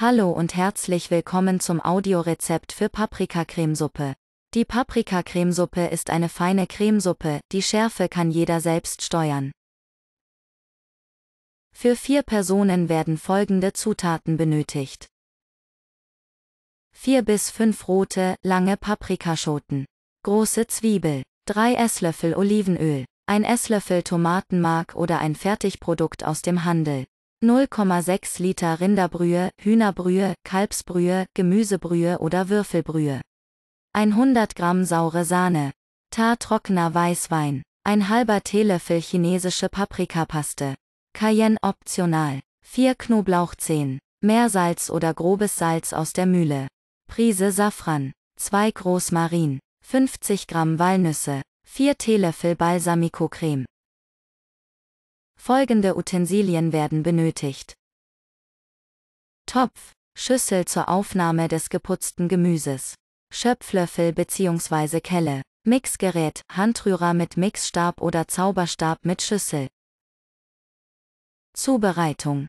Hallo und herzlich willkommen zum Audiorezept für Paprikacremesuppe. Die Paprikacremesuppe ist eine feine Cremesuppe, die Schärfe kann jeder selbst steuern. Für vier Personen werden folgende Zutaten benötigt. 4 bis 5 rote, lange Paprikaschoten. Große Zwiebel. 3 Esslöffel Olivenöl. Ein Esslöffel Tomatenmark oder ein Fertigprodukt aus dem Handel. 0,6 Liter Rinderbrühe, Hühnerbrühe, Kalbsbrühe, Gemüsebrühe oder Würfelbrühe. 100 Gramm saure Sahne. Tar trockener Weißwein. Ein halber Teelöffel chinesische Paprikapaste. Cayenne optional. 4 Knoblauchzehen. Meersalz oder grobes Salz aus der Mühle. Prise Safran. 2 Großmarin. 50 Gramm Walnüsse. 4 Teelöffel Balsamico-Creme. Folgende Utensilien werden benötigt. Topf, Schüssel zur Aufnahme des geputzten Gemüses. Schöpflöffel bzw. Kelle. Mixgerät, Handrührer mit Mixstab oder Zauberstab mit Schüssel. Zubereitung.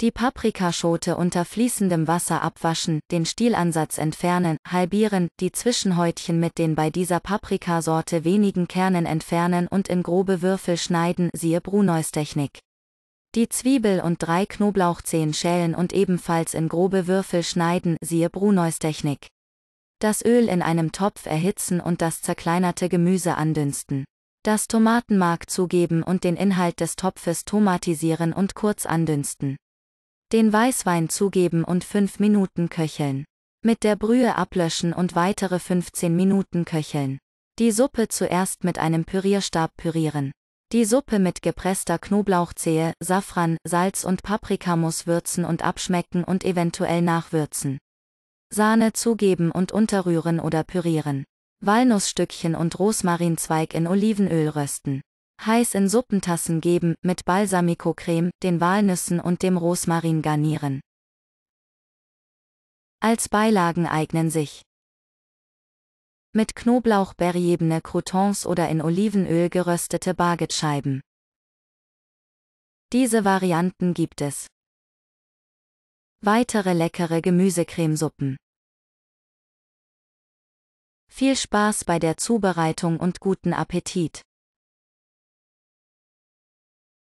Die Paprikaschote unter fließendem Wasser abwaschen, den Stielansatz entfernen, halbieren, die Zwischenhäutchen mit den bei dieser Paprikasorte wenigen Kernen entfernen und in grobe Würfel schneiden, siehe Bruneustechnik. Die Zwiebel und drei Knoblauchzehen schälen und ebenfalls in grobe Würfel schneiden, siehe Bruneustechnik. Das Öl in einem Topf erhitzen und das zerkleinerte Gemüse andünsten. Das Tomatenmark zugeben und den Inhalt des Topfes tomatisieren und kurz andünsten. Den Weißwein zugeben und 5 Minuten köcheln. Mit der Brühe ablöschen und weitere 15 Minuten köcheln. Die Suppe zuerst mit einem Pürierstab pürieren. Die Suppe mit gepresster Knoblauchzehe, Safran, Salz und Paprikamus würzen und abschmecken und eventuell nachwürzen. Sahne zugeben und unterrühren oder pürieren. Walnussstückchen und Rosmarinzweig in Olivenöl rösten. Heiß in Suppentassen geben, mit Balsamico-Creme, den Walnüssen und dem Rosmarin garnieren. Als Beilagen eignen sich mit Knoblauch beriebene Croutons oder in Olivenöl geröstete Bargetscheiben. Diese Varianten gibt es. Weitere leckere Gemüsecremesuppen. Viel Spaß bei der Zubereitung und guten Appetit!